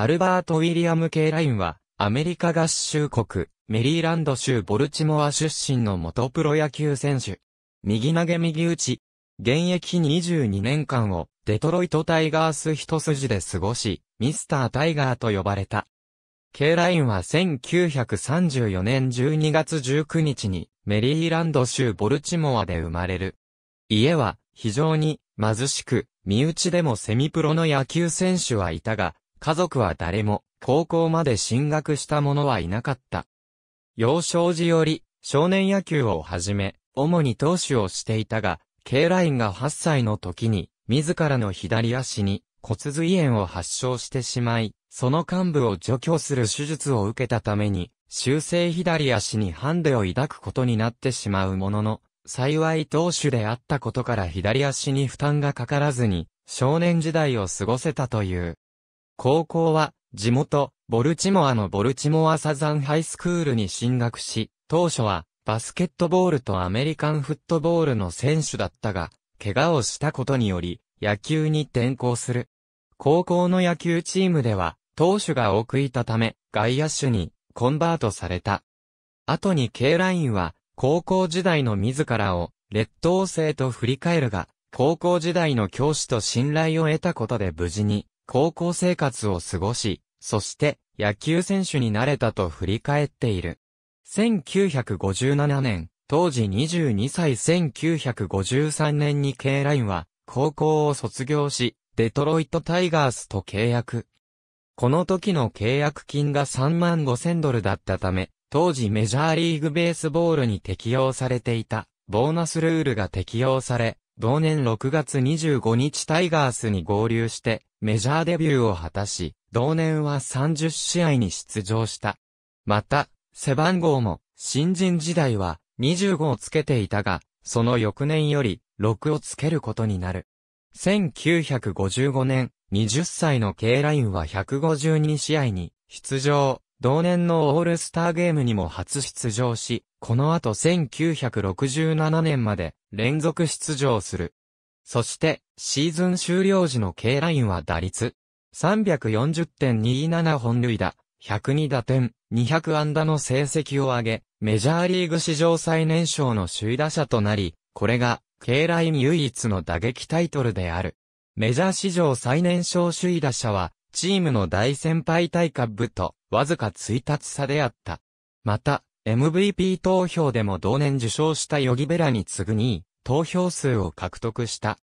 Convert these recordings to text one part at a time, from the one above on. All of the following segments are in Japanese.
アルバート・ウィリアム・ケイラインは、アメリカ合衆国、メリーランド州ボルチモア出身の元プロ野球選手。右投げ右打ち。現役22年間を、デトロイト・タイガース一筋で過ごし、ミスター・タイガーと呼ばれた。ケイラインは1934年12月19日に、メリーランド州ボルチモアで生まれる。家は、非常に、貧しく、身内でもセミプロの野球選手はいたが、家族は誰も、高校まで進学した者はいなかった。幼少時より、少年野球をはじめ、主に投手をしていたが、K ラインが8歳の時に、自らの左足に骨髄炎を発症してしまい、その幹部を除去する手術を受けたために、修正左足にハンデを抱くことになってしまうものの、幸い投手であったことから左足に負担がかからずに、少年時代を過ごせたという。高校は、地元、ボルチモアのボルチモアサザンハイスクールに進学し、当初は、バスケットボールとアメリカンフットボールの選手だったが、怪我をしたことにより、野球に転向する。高校の野球チームでは、投手が多くいたため、外野手にコンバートされた。後に K ラインは、高校時代の自らを、劣等生と振り返るが、高校時代の教師と信頼を得たことで無事に、高校生活を過ごし、そして野球選手になれたと振り返っている。1957年、当時22歳1953年に K ラインは高校を卒業し、デトロイトタイガースと契約。この時の契約金が3万5千ドルだったため、当時メジャーリーグベースボールに適用されていた、ボーナスルールが適用され、同年6月25日タイガースに合流して、メジャーデビューを果たし、同年は30試合に出場した。また、背番号も、新人時代は25をつけていたが、その翌年より6をつけることになる。1955年、20歳の K ラインは152試合に出場。同年のオールスターゲームにも初出場し、この後1967年まで連続出場する。そして、シーズン終了時の K ラインは打率340.27本塁打、102打点、200安打の成績を上げ、メジャーリーグ史上最年少の首位打者となり、これが、K ライン唯一の打撃タイトルである。メジャー史上最年少首位打者は、チームの大先輩対カブと、わずか1日差であった。また、MVP 投票でも同年受賞したヨギベラに次ぐ2位、投票数を獲得した。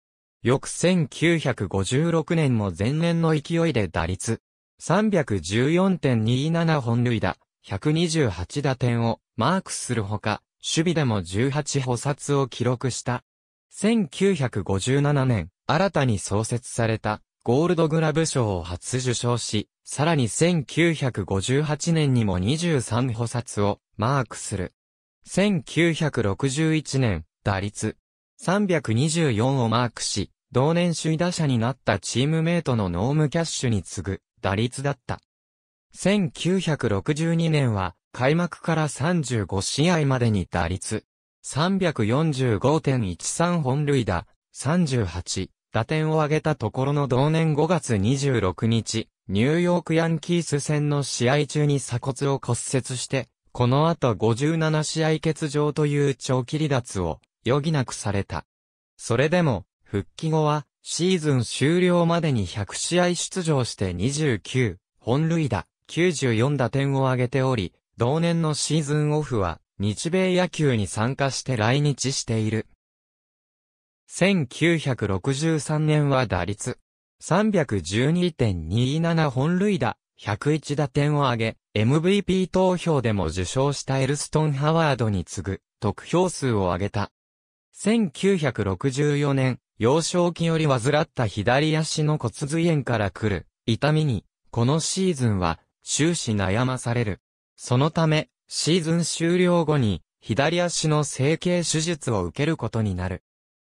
翌1956年も前年の勢いで打率、314.27本塁打、128打点をマークするほか、守備でも18補殺を記録した。1957年、新たに創設されたゴールドグラブ賞を初受賞し、さらに1958年にも23補殺をマークする。1961年、打率324をマークし、同年首位打者になったチームメイトのノームキャッシュに次ぐ打率だった。1962年は開幕から35試合までに打率345.13本塁打38打点を挙げたところの同年5月26日、ニューヨークヤンキース戦の試合中に鎖骨を骨折して、この後57試合欠場という長期離脱を余儀なくされた。それでも、復帰後は、シーズン終了までに100試合出場して29、本塁打、94打点を挙げており、同年のシーズンオフは、日米野球に参加して来日している。1963年は打率312.27本塁打、101打点を挙げ、MVP 投票でも受賞したエルストン・ハワードに次ぐ得票数を挙げた。1964年、幼少期より患った左足の骨髄炎から来る痛みに、このシーズンは終始悩まされる。そのため、シーズン終了後に左足の整形手術を受けることになる。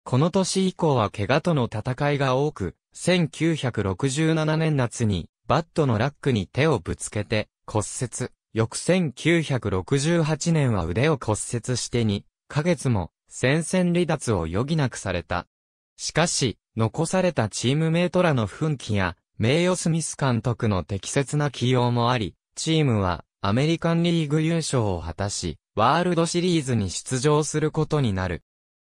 この年以降は怪我との戦いが多く、1967年夏にバットのラックに手をぶつけて骨折。翌1968年は腕を骨折して2ヶ月も戦線離脱を余儀なくされた。しかし、残されたチームメイトらの奮起や、名誉スミス監督の適切な起用もあり、チームはアメリカンリーグ優勝を果たし、ワールドシリーズに出場することになる。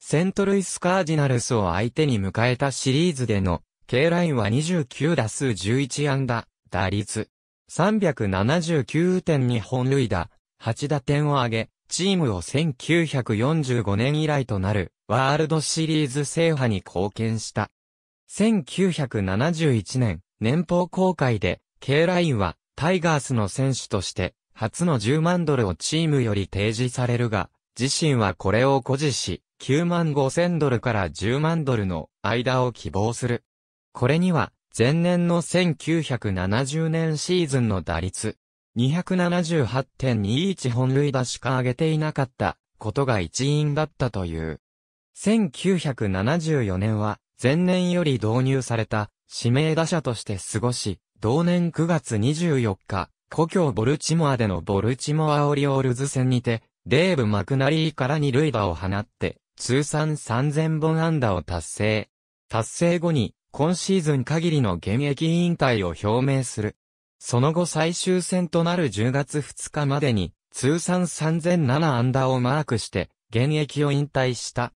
セントルイスカージナルスを相手に迎えたシリーズでの、K ラインは29打数11安打、打率3 7 9に本塁打、8打点を挙げ、チームを1945年以来となるワールドシリーズ制覇に貢献した。1971年、年俸公開で、K ラインはタイガースの選手として初の10万ドルをチームより提示されるが、自身はこれを誇示し、9万5千ドルから10万ドルの間を希望する。これには、前年の1970年シーズンの打率、278.21本塁打しか上げていなかったことが一因だったという。1974年は、前年より導入された指名打者として過ごし、同年9月24日、故郷ボルチモアでのボルチモアオリオールズ戦にて、デーブ・マクナリーから二塁打を放って、通算3000本安打を達成。達成後に、今シーズン限りの現役引退を表明する。その後最終戦となる10月2日までに、通算3007安打をマークして、現役を引退した。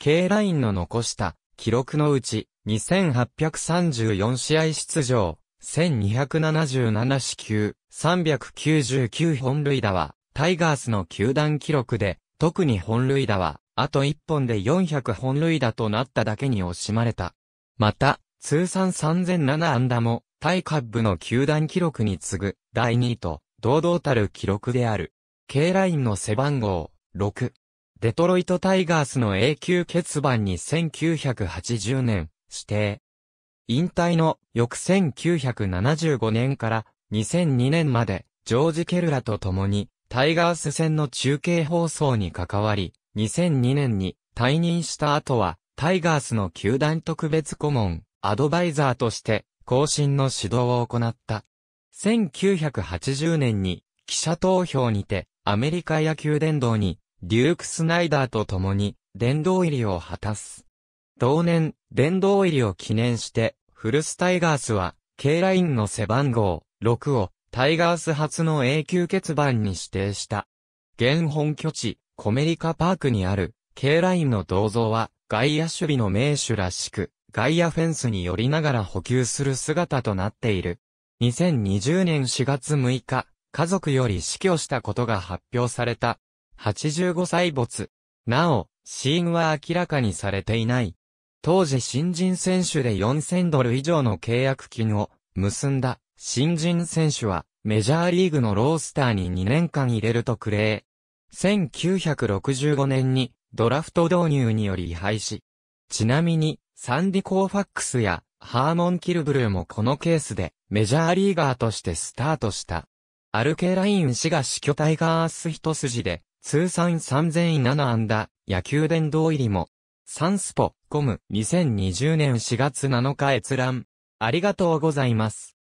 K ラインの残した記録のうち、2834試合出場、1277四球、399本塁打は、タイガースの球団記録で、特に本塁打は、あと1本で400本塁打となっただけに惜しまれた。また、通算3007安打も、タイカッブの球団記録に次ぐ、第2位と、堂々たる記録である。K ラインの背番号、6。デトロイトタイガースの永久欠番に1980年、指定。引退の翌1975年から2002年まで、ジョージ・ケルラと共に、タイガース戦の中継放送に関わり、2002年に退任した後は、タイガースの球団特別顧問、アドバイザーとして、更新の指導を行った。1980年に、記者投票にて、アメリカ野球殿堂に、デューク・スナイダーと共に、殿堂入りを果たす。同年、殿堂入りを記念して、フルスタイガースは、K ラインの背番号、6を、タイガース初の永久欠番に指定した。現本拠地、コメリカパークにある、K ラインの銅像は、外野守備の名手らしく、外野フェンスに寄りながら補給する姿となっている。2020年4月6日、家族より死去したことが発表された。85歳没。なお、死因は明らかにされていない。当時新人選手で4000ドル以上の契約金を結んだ新人選手はメジャーリーグのロースターに2年間入れるとクれ。1965年にドラフト導入により廃止。ちなみに、サンディ・コーファックスやハーモン・キルブルーもこのケースでメジャーリーガーとしてスタートした。アルケーライン氏が死去タイガース一筋で通算3007安打野球殿堂入りも。サンスポ、コム、2020年4月7日閲覧。ありがとうございます。